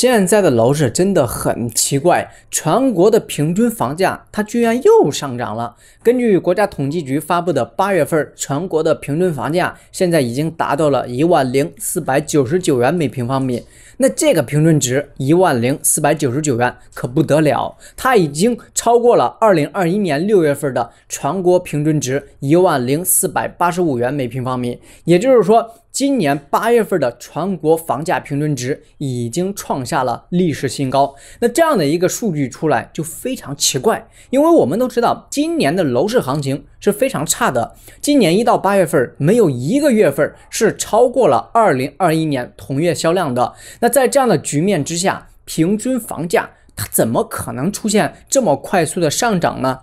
现在的楼市真的很奇怪，全国的平均房价它居然又上涨了。根据国家统计局发布的八月份全国的平均房价，现在已经达到了一万零四百九十九元每平方米。那这个平均值一万零四百九十九元可不得了，它已经超过了二零二一年六月份的全国平均值一万零四百八十五元每平方米。也就是说，今年八月份的全国房价平均值已经创下了历史新高。那这样的一个数据出来就非常奇怪，因为我们都知道今年的楼市行情是非常差的。今年一到八月份没有一个月份是超过了二零二一年同月销量的。那在这样的局面之下，平均房价它怎么可能出现这么快速的上涨呢？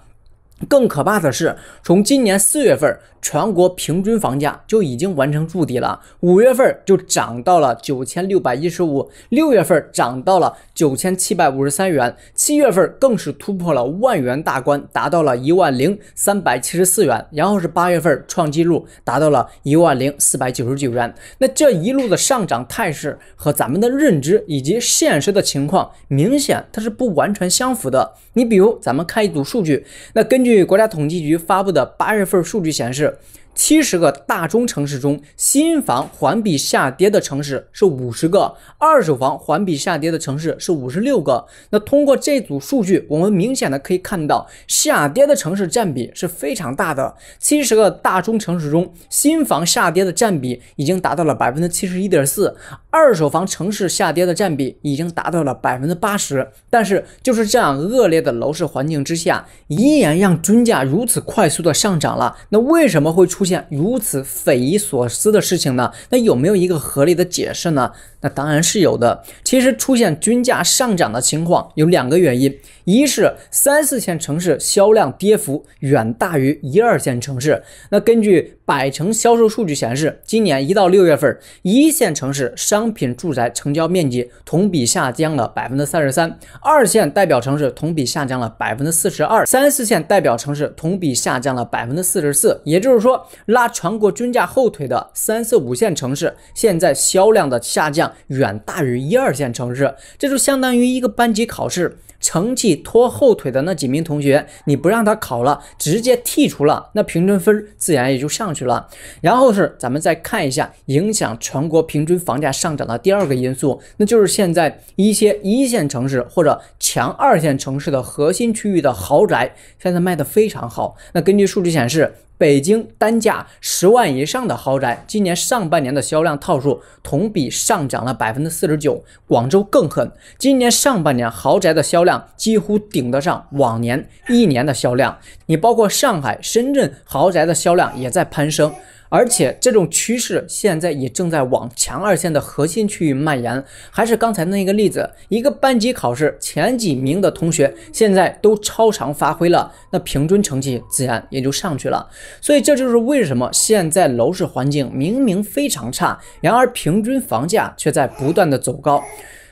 更可怕的是，从今年四月份，全国平均房价就已经完成筑底了，五月份就涨到了九千六百一十五，六月份涨到了九千七百五十三元，七月份更是突破了万元大关，达到了一万零三百七十四元，然后是八月份创纪录达到了一万零四百九十九元。那这一路的上涨态势和咱们的认知以及现实的情况，明显它是不完全相符的。你比如咱们看一组数据，那据。据国家统计局发布的八月份数据显示。七十个大中城市中，新房环比下跌的城市是五十个，二手房环比下跌的城市是五十六个。那通过这组数据，我们明显的可以看到，下跌的城市占比是非常大的。七十个大中城市中，新房下跌的占比已经达到了百分之七十一点四，二手房城市下跌的占比已经达到了百分之八十。但是，就是这样恶劣的楼市环境之下，依然让均价如此快速的上涨了。那为什么会出出现如此匪夷所思的事情呢？那有没有一个合理的解释呢？那当然是有的。其实出现均价上涨的情况有两个原因：一是三四线城市销量跌幅远大于一二线城市。那根据百城销售数据显示，今年一到六月份，一线城市商品住宅成交面积同比下降了百分之三十三，二线代表城市同比下降了百分之四十二，三四线代表城市同比下降了百分之四十四。也就是说。拉全国均价后腿的三四五线城市，现在销量的下降远大于一二线城市，这就相当于一个班级考试。成绩拖后腿的那几名同学，你不让他考了，直接剔除了，那平均分自然也就上去了。然后是咱们再看一下影响全国平均房价上涨的第二个因素，那就是现在一些一线城市或者强二线城市的核心区域的豪宅，现在卖的非常好。那根据数据显示，北京单价十万以上的豪宅今年上半年的销量套数同比上涨了百分之四十九，广州更狠，今年上半年豪宅的销量。几乎顶得上往年一年的销量。你包括上海、深圳豪宅的销量也在攀升，而且这种趋势现在也正在往强二线的核心区域蔓延。还是刚才那个例子，一个班级考试前几名的同学，现在都超常发挥了，那平均成绩自然也就上去了。所以这就是为什么现在楼市环境明明非常差，然而平均房价却在不断的走高。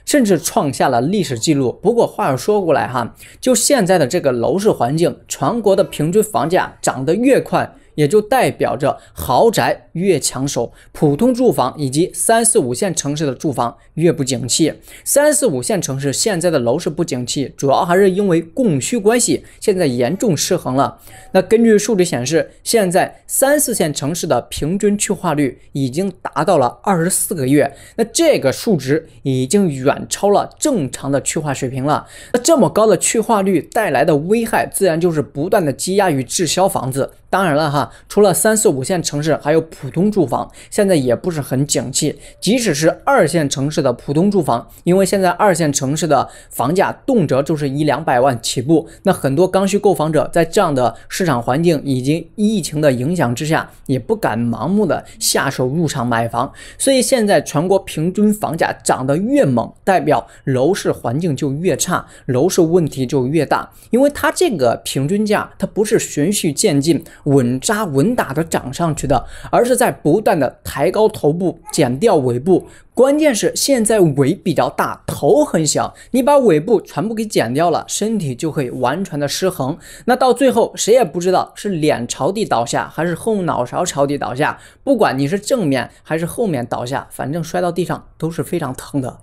甚至创下了历史记录。不过话又说过来哈，就现在的这个楼市环境，全国的平均房价涨得越快。也就代表着豪宅越抢手，普通住房以及三四五线城市的住房越不景气。三四五线城市现在的楼市不景气，主要还是因为供需关系现在严重失衡了。那根据数据显示，现在三四线城市的平均去化率已经达到了二十四个月，那这个数值已经远超了正常的去化水平了。那这么高的去化率带来的危害，自然就是不断的积压与滞销房子。当然了哈，除了三四五线城市，还有普通住房，现在也不是很景气。即使是二线城市的普通住房，因为现在二线城市的房价动辄就是一两百万起步，那很多刚需购房者在这样的市场环境以及疫情的影响之下，也不敢盲目的下手入场买房。所以现在全国平均房价涨得越猛，代表楼市环境就越差，楼市问题就越大。因为它这个平均价，它不是循序渐进。稳扎稳打的涨上去的，而是在不断的抬高头部，剪掉尾部。关键是现在尾比较大，头很小。你把尾部全部给剪掉了，身体就会完全的失衡。那到最后谁也不知道是脸朝地倒下，还是后脑勺朝地倒下。不管你是正面还是后面倒下，反正摔到地上都是非常疼的。